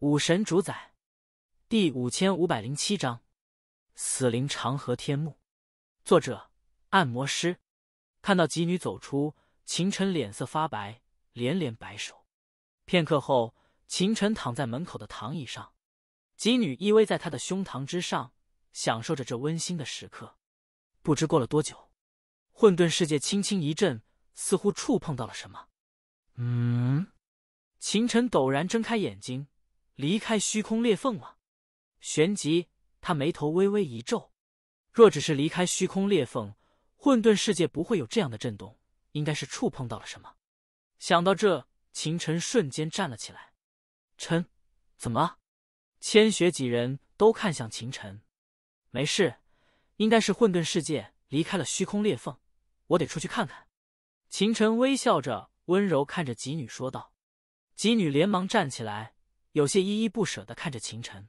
武神主宰，第五千五百零七章：死灵长河天幕。作者：按摩师。看到吉女走出，秦尘脸色发白，连连摆手。片刻后，秦尘躺在门口的躺椅上，吉女依偎在他的胸膛之上，享受着这温馨的时刻。不知过了多久，混沌世界轻轻一震，似乎触碰到了什么。嗯，秦尘陡然睁开眼睛。离开虚空裂缝了，旋即他眉头微微一皱。若只是离开虚空裂缝，混沌世界不会有这样的震动，应该是触碰到了什么。想到这，秦尘瞬间站了起来。臣怎么？千雪几人都看向秦尘。没事，应该是混沌世界离开了虚空裂缝，我得出去看看。秦尘微笑着温柔看着吉女说道。吉女连忙站起来。有些依依不舍的看着秦晨。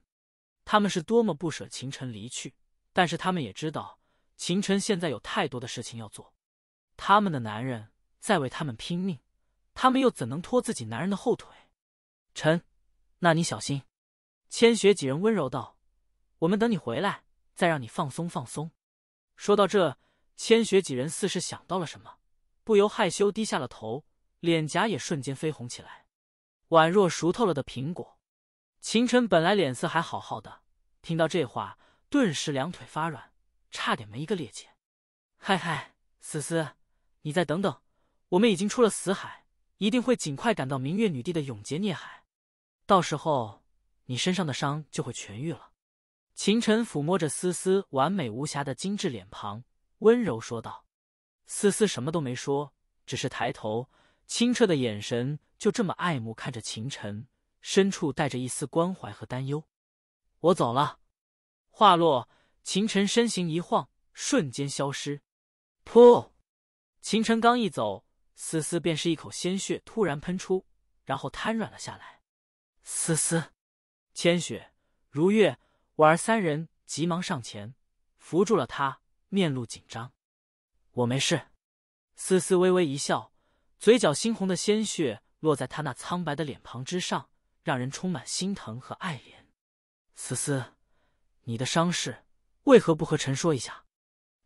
他们是多么不舍秦晨离去，但是他们也知道秦晨现在有太多的事情要做，他们的男人在为他们拼命，他们又怎能拖自己男人的后腿？臣，那你小心。千雪几人温柔道：“我们等你回来，再让你放松放松。”说到这，千雪几人似是想到了什么，不由害羞低下了头，脸颊也瞬间绯红起来。宛若熟透了的苹果，秦晨本来脸色还好好的，听到这话，顿时两腿发软，差点没一个趔趄。嗨嗨，思思，你再等等，我们已经出了死海，一定会尽快赶到明月女帝的永劫孽海，到时候你身上的伤就会痊愈了。秦晨抚摸着思思完美无瑕的精致脸庞，温柔说道。思思什么都没说，只是抬头。清澈的眼神就这么爱慕看着秦晨，深处带着一丝关怀和担忧。我走了。话落，秦晨身形一晃，瞬间消失。噗！秦晨刚一走，思思便是一口鲜血突然喷出，然后瘫软了下来。思思、千雪、如月、婉儿三人急忙上前扶住了他，面露紧张。我没事。思思微微一笑。嘴角猩红的鲜血落在他那苍白的脸庞之上，让人充满心疼和爱怜。思思，你的伤势为何不和臣说一下？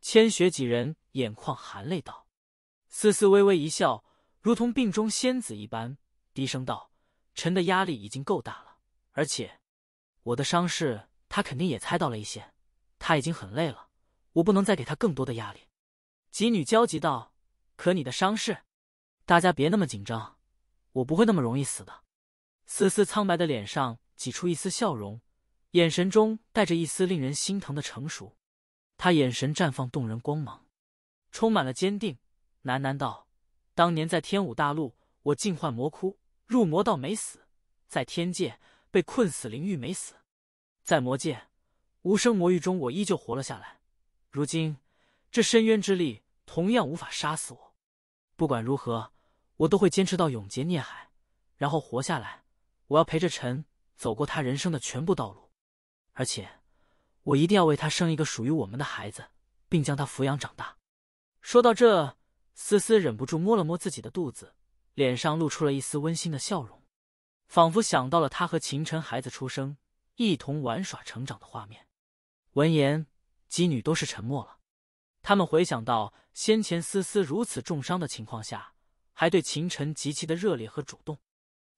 千雪几人眼眶含泪道。思思微微一笑，如同病中仙子一般，低声道：“臣的压力已经够大了，而且我的伤势，他肯定也猜到了一些。他已经很累了，我不能再给他更多的压力。”几女焦急道：“可你的伤势……”大家别那么紧张，我不会那么容易死的。丝丝苍白的脸上挤出一丝笑容，眼神中带着一丝令人心疼的成熟。他眼神绽放动人光芒，充满了坚定，喃喃道：“当年在天武大陆，我进幻魔窟入魔，道没死；在天界被困死灵狱没死；在魔界无声魔域中，我依旧活了下来。如今，这深渊之力同样无法杀死我。”不管如何，我都会坚持到永劫孽海，然后活下来。我要陪着臣走过他人生的全部道路，而且我一定要为他生一个属于我们的孩子，并将他抚养长大。说到这，思思忍不住摸了摸自己的肚子，脸上露出了一丝温馨的笑容，仿佛想到了他和秦晨孩子出生、一同玩耍、成长的画面。闻言，姬女都是沉默了，他们回想到。先前思思如此重伤的情况下，还对秦晨极其的热烈和主动，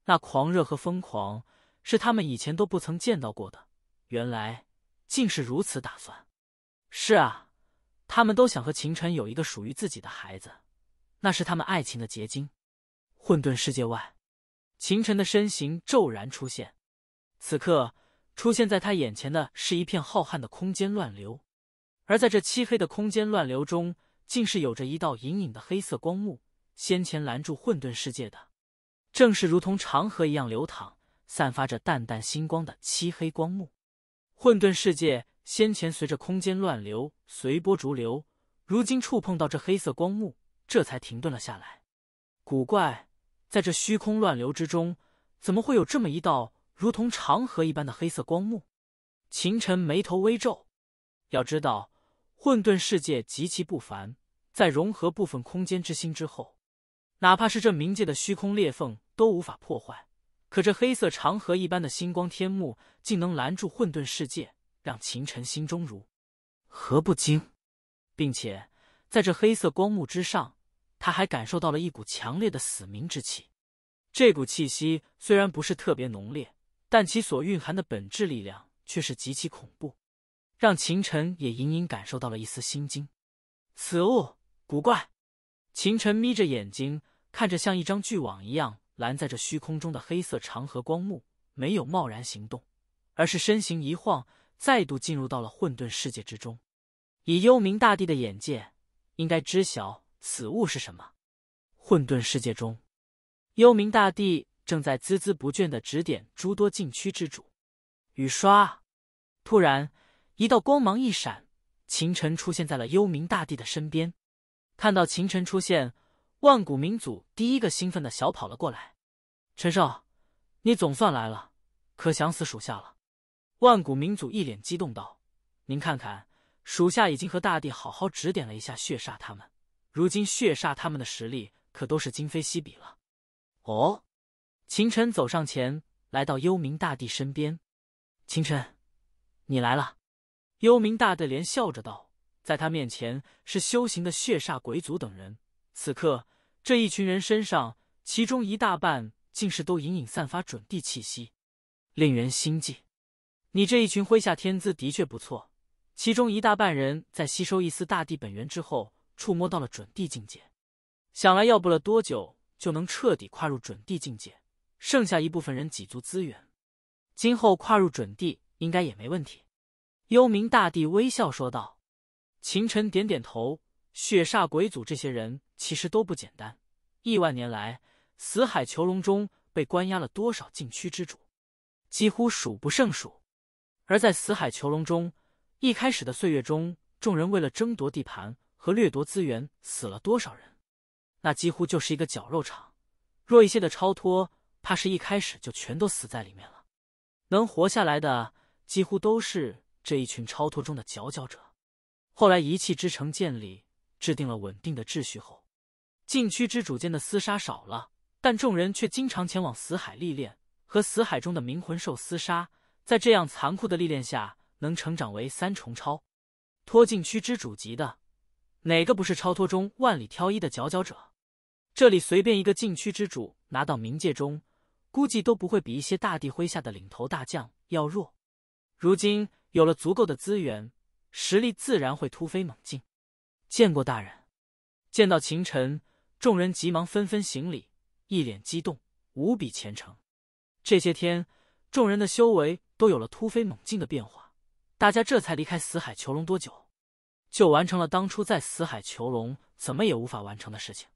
那狂热和疯狂是他们以前都不曾见到过的。原来竟是如此打算。是啊，他们都想和秦晨有一个属于自己的孩子，那是他们爱情的结晶。混沌世界外，秦晨的身形骤然出现，此刻出现在他眼前的是一片浩瀚的空间乱流，而在这漆黑的空间乱流中。竟是有着一道隐隐的黑色光幕，先前拦住混沌世界的，正是如同长河一样流淌，散发着淡淡星光的漆黑光幕。混沌世界先前随着空间乱流随波逐流，如今触碰到这黑色光幕，这才停顿了下来。古怪，在这虚空乱流之中，怎么会有这么一道如同长河一般的黑色光幕？秦尘眉头微皱，要知道。混沌世界极其不凡，在融合部分空间之心之后，哪怕是这冥界的虚空裂缝都无法破坏。可这黑色长河一般的星光天幕，竟能拦住混沌世界，让秦尘心中如何不惊？并且在这黑色光幕之上，他还感受到了一股强烈的死冥之气。这股气息虽然不是特别浓烈，但其所蕴含的本质力量却是极其恐怖。让秦尘也隐隐感受到了一丝心惊，此物古怪。秦尘眯着眼睛看着像一张巨网一样拦在这虚空中的黑色长河光幕，没有贸然行动，而是身形一晃，再度进入到了混沌世界之中。以幽冥大帝的眼界，应该知晓此物是什么。混沌世界中，幽冥大帝正在孜孜不倦的指点诸多禁区之主。雨刷，突然。一道光芒一闪，秦尘出现在了幽冥大帝的身边。看到秦尘出现，万古民祖第一个兴奋的小跑了过来：“陈少，你总算来了，可想死属下了！”万古明祖一脸激动道：“您看看，属下已经和大帝好好指点了一下血煞他们，如今血煞他们的实力可都是今非昔比了。”哦，秦尘走上前，来到幽冥大帝身边：“秦尘，你来了。”幽冥大队连笑着道：“在他面前是修行的血煞鬼族等人。此刻这一群人身上，其中一大半竟是都隐隐散发准地气息，令人心悸。你这一群麾下天资的确不错，其中一大半人在吸收一丝大地本源之后，触摸到了准地境界，想来要不了多久就能彻底跨入准地境界。剩下一部分人几足资源，今后跨入准地应该也没问题。”幽冥大帝微笑说道：“秦尘点点头。血煞鬼祖这些人其实都不简单。亿万年来，死海囚笼中被关押了多少禁区之主，几乎数不胜数。而在死海囚笼中，一开始的岁月中，众人为了争夺地盘和掠夺资源，死了多少人？那几乎就是一个绞肉场。弱一些的超脱，怕是一开始就全都死在里面了。能活下来的，几乎都是……”这一群超脱中的佼佼者，后来一气之城建立，制定了稳定的秩序后，禁区之主间的厮杀少了，但众人却经常前往死海历练，和死海中的冥魂兽厮杀。在这样残酷的历练下，能成长为三重超脱禁区之主级的，哪个不是超脱中万里挑一的佼佼者？这里随便一个禁区之主拿到冥界中，估计都不会比一些大地麾下的领头大将要弱。如今。有了足够的资源，实力自然会突飞猛进。见过大人，见到秦尘，众人急忙纷纷行礼，一脸激动，无比虔诚。这些天，众人的修为都有了突飞猛进的变化。大家这才离开死海囚笼多久，就完成了当初在死海囚笼怎么也无法完成的事情。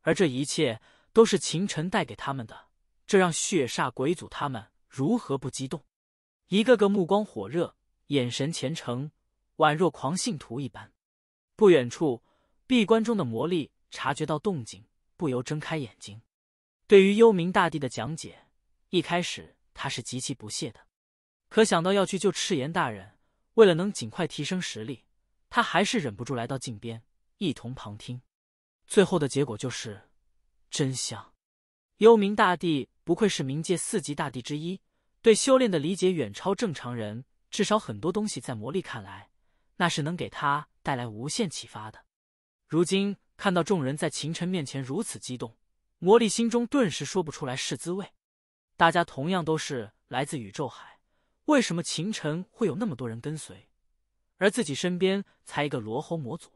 而这一切都是秦尘带给他们的，这让血煞鬼祖他们如何不激动？一个个目光火热。眼神虔诚，宛若狂信徒一般。不远处，闭关中的魔力察觉到动静，不由睁开眼睛。对于幽冥大帝的讲解，一开始他是极其不屑的，可想到要去救赤炎大人，为了能尽快提升实力，他还是忍不住来到近边一同旁听。最后的结果就是，真相。幽冥大帝不愧是冥界四级大帝之一，对修炼的理解远超正常人。至少很多东西在魔力看来，那是能给他带来无限启发的。如今看到众人在秦尘面前如此激动，魔力心中顿时说不出来是滋味。大家同样都是来自宇宙海，为什么秦尘会有那么多人跟随，而自己身边才一个罗喉魔祖？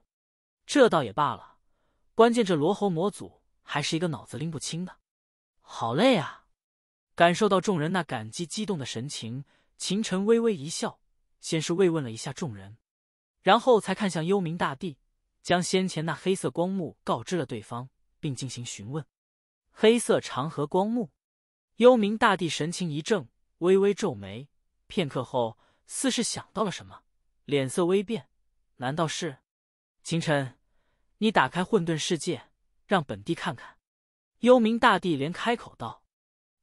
这倒也罢了，关键这罗喉魔祖还是一个脑子拎不清的。好累啊！感受到众人那感激激动的神情。秦尘微微一笑，先是慰问了一下众人，然后才看向幽冥大帝，将先前那黑色光幕告知了对方，并进行询问。黑色长河光幕，幽冥大帝神情一怔，微微皱眉，片刻后似是想到了什么，脸色微变。难道是秦尘？你打开混沌世界，让本帝看看。幽冥大帝连开口道。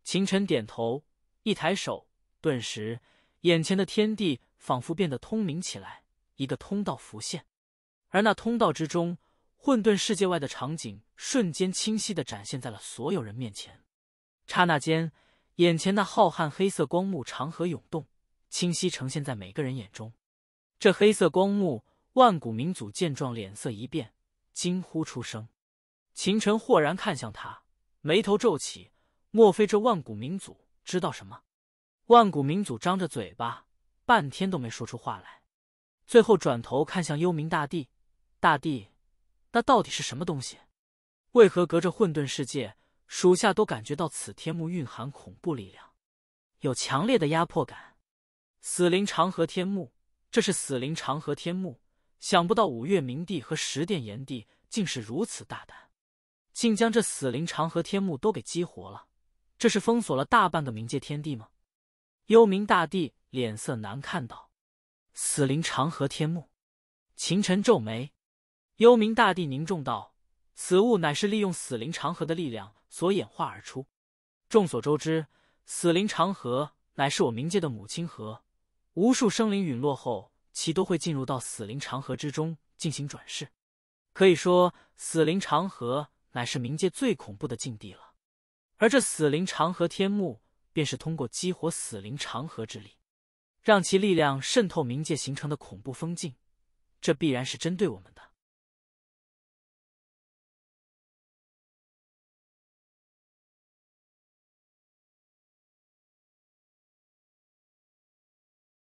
秦尘点头，一抬手。顿时，眼前的天地仿佛变得通明起来，一个通道浮现，而那通道之中，混沌世界外的场景瞬间清晰的展现在了所有人面前。刹那间，眼前那浩瀚黑色光幕长河涌动，清晰呈现在每个人眼中。这黑色光幕，万古民祖见状脸色一变，惊呼出声。秦尘豁然看向他，眉头皱起，莫非这万古民祖知道什么？万古名祖张着嘴巴，半天都没说出话来，最后转头看向幽冥大帝：“大帝，那到底是什么东西？为何隔着混沌世界，属下都感觉到此天幕蕴含恐怖力量，有强烈的压迫感？”“死灵长河天幕，这是死灵长河天幕！想不到五岳冥帝和十殿炎帝竟是如此大胆，竟将这死灵长河天幕都给激活了。这是封锁了大半个冥界天地吗？”幽冥大帝脸色难看道：“死灵长河天幕。”秦尘皱眉。幽冥大帝凝重道：“此物乃是利用死灵长河的力量所演化而出。众所周知，死灵长河乃是我冥界的母亲河，无数生灵陨落后，其都会进入到死灵长河之中进行转世。可以说，死灵长河乃是冥界最恐怖的境地了。而这死灵长河天幕……”便是通过激活死灵长河之力，让其力量渗透冥界形成的恐怖封禁，这必然是针对我们的。